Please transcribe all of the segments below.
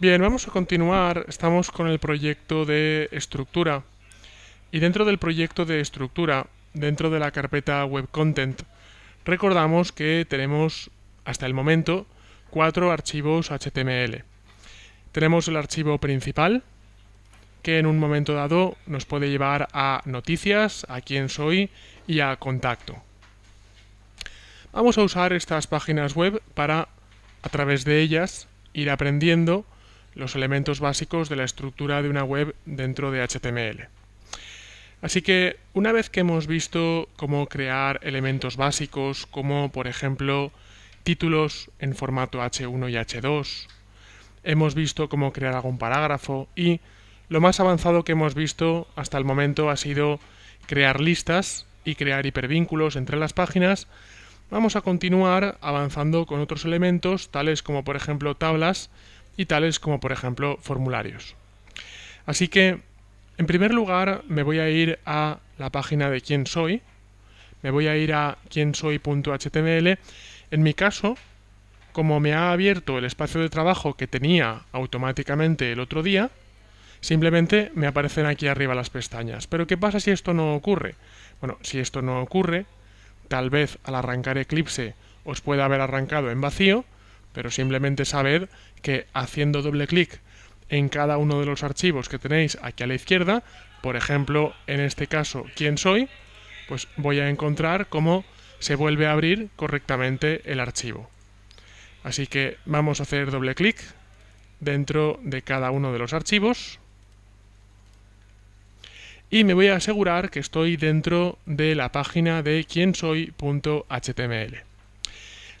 Bien, vamos a continuar. Estamos con el proyecto de estructura. Y dentro del proyecto de estructura, dentro de la carpeta web content, recordamos que tenemos hasta el momento cuatro archivos HTML. Tenemos el archivo principal, que en un momento dado nos puede llevar a noticias, a quién soy y a contacto. Vamos a usar estas páginas web para, a través de ellas, ir aprendiendo los elementos básicos de la estructura de una web dentro de HTML. Así que una vez que hemos visto cómo crear elementos básicos, como por ejemplo títulos en formato H1 y H2, hemos visto cómo crear algún parágrafo y lo más avanzado que hemos visto hasta el momento ha sido crear listas y crear hipervínculos entre las páginas, vamos a continuar avanzando con otros elementos tales como por ejemplo tablas y tales como por ejemplo formularios. Así que, en primer lugar, me voy a ir a la página de quién soy, me voy a ir a quiensoy.html. En mi caso, como me ha abierto el espacio de trabajo que tenía automáticamente el otro día, simplemente me aparecen aquí arriba las pestañas. Pero ¿qué pasa si esto no ocurre? Bueno, si esto no ocurre, tal vez al arrancar Eclipse os pueda haber arrancado en vacío, pero simplemente sabed que haciendo doble clic en cada uno de los archivos que tenéis aquí a la izquierda, por ejemplo, en este caso, ¿quién soy? Pues voy a encontrar cómo se vuelve a abrir correctamente el archivo. Así que vamos a hacer doble clic dentro de cada uno de los archivos y me voy a asegurar que estoy dentro de la página de soy.html.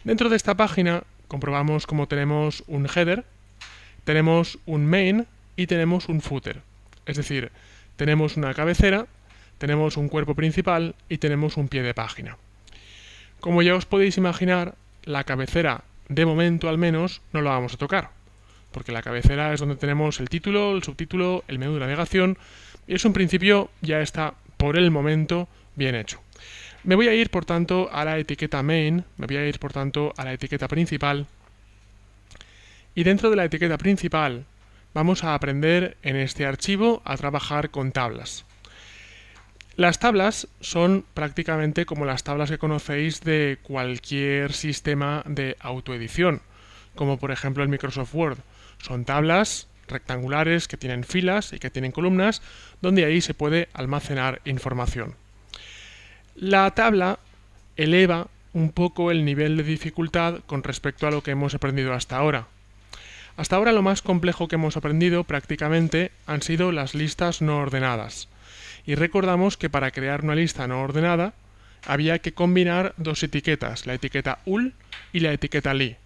Dentro de esta página comprobamos cómo tenemos un header, tenemos un main y tenemos un footer. Es decir, tenemos una cabecera, tenemos un cuerpo principal y tenemos un pie de página. Como ya os podéis imaginar, la cabecera, de momento al menos, no la vamos a tocar, porque la cabecera es donde tenemos el título, el subtítulo, el menú de navegación, y eso en principio ya está, por el momento, bien hecho. Me voy a ir por tanto a la etiqueta main, me voy a ir por tanto a la etiqueta principal. Y dentro de la etiqueta principal vamos a aprender en este archivo a trabajar con tablas. Las tablas son prácticamente como las tablas que conocéis de cualquier sistema de autoedición, como por ejemplo el Microsoft Word. Son tablas rectangulares que tienen filas y que tienen columnas, donde ahí se puede almacenar información. La tabla eleva un poco el nivel de dificultad con respecto a lo que hemos aprendido hasta ahora. Hasta ahora lo más complejo que hemos aprendido prácticamente han sido las listas no ordenadas. Y recordamos que para crear una lista no ordenada había que combinar dos etiquetas, la etiqueta ul y la etiqueta li.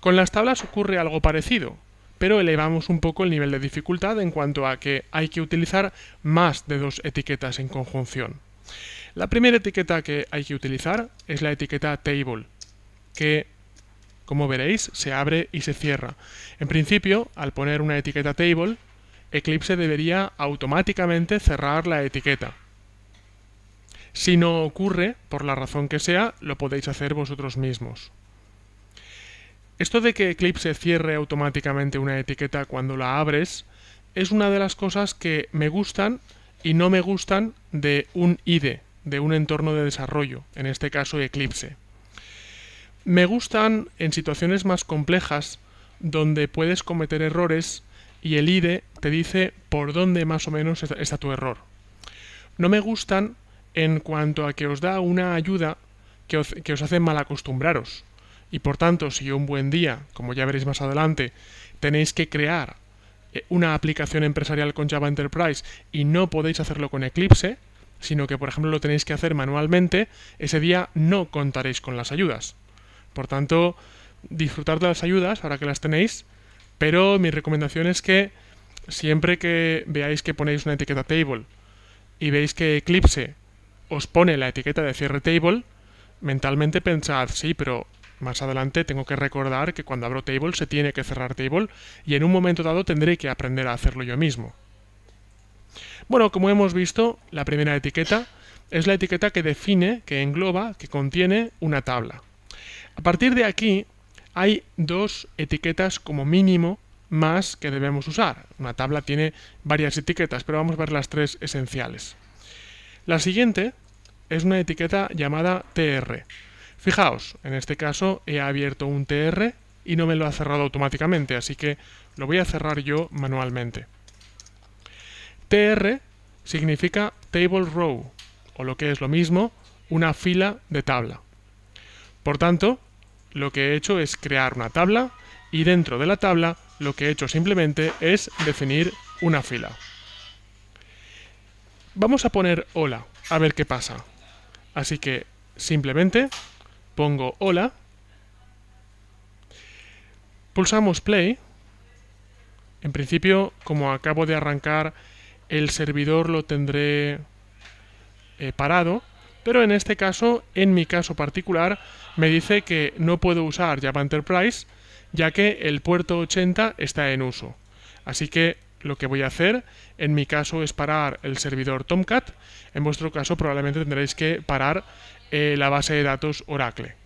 Con las tablas ocurre algo parecido, pero elevamos un poco el nivel de dificultad en cuanto a que hay que utilizar más de dos etiquetas en conjunción. La primera etiqueta que hay que utilizar es la etiqueta table, que como veréis se abre y se cierra. En principio, al poner una etiqueta table, Eclipse debería automáticamente cerrar la etiqueta. Si no ocurre, por la razón que sea, lo podéis hacer vosotros mismos. Esto de que Eclipse cierre automáticamente una etiqueta cuando la abres es una de las cosas que me gustan y no me gustan de un IDE, de un entorno de desarrollo, en este caso Eclipse. Me gustan en situaciones más complejas donde puedes cometer errores y el IDE te dice por dónde más o menos está tu error. No me gustan en cuanto a que os da una ayuda que os, que os hace mal acostumbraros. Y por tanto, si un buen día, como ya veréis más adelante, tenéis que crear eh, una aplicación empresarial con Java Enterprise y no podéis hacerlo con Eclipse, sino que por ejemplo lo tenéis que hacer manualmente, ese día no contaréis con las ayudas. Por tanto, disfrutar de las ayudas ahora que las tenéis, pero mi recomendación es que siempre que veáis que ponéis una etiqueta table y veis que Eclipse os pone la etiqueta de cierre table, mentalmente pensad, sí, pero más adelante tengo que recordar que cuando abro table se tiene que cerrar table y en un momento dado tendré que aprender a hacerlo yo mismo. Bueno, como hemos visto, la primera etiqueta es la etiqueta que define, que engloba, que contiene una tabla. A partir de aquí hay dos etiquetas como mínimo más que debemos usar. Una tabla tiene varias etiquetas, pero vamos a ver las tres esenciales. La siguiente es una etiqueta llamada TR. Fijaos, en este caso he abierto un TR y no me lo ha cerrado automáticamente, así que lo voy a cerrar yo manualmente. TR significa table row, o lo que es lo mismo, una fila de tabla. Por tanto, lo que he hecho es crear una tabla y dentro de la tabla lo que he hecho simplemente es definir una fila. Vamos a poner hola, a ver qué pasa. Así que simplemente pongo hola, pulsamos play, en principio como acabo de arrancar el servidor lo tendré eh, parado, pero en este caso, en mi caso particular, me dice que no puedo usar Java Enterprise ya que el puerto 80 está en uso. Así que lo que voy a hacer, en mi caso, es parar el servidor Tomcat, en vuestro caso probablemente tendréis que parar eh, la base de datos Oracle.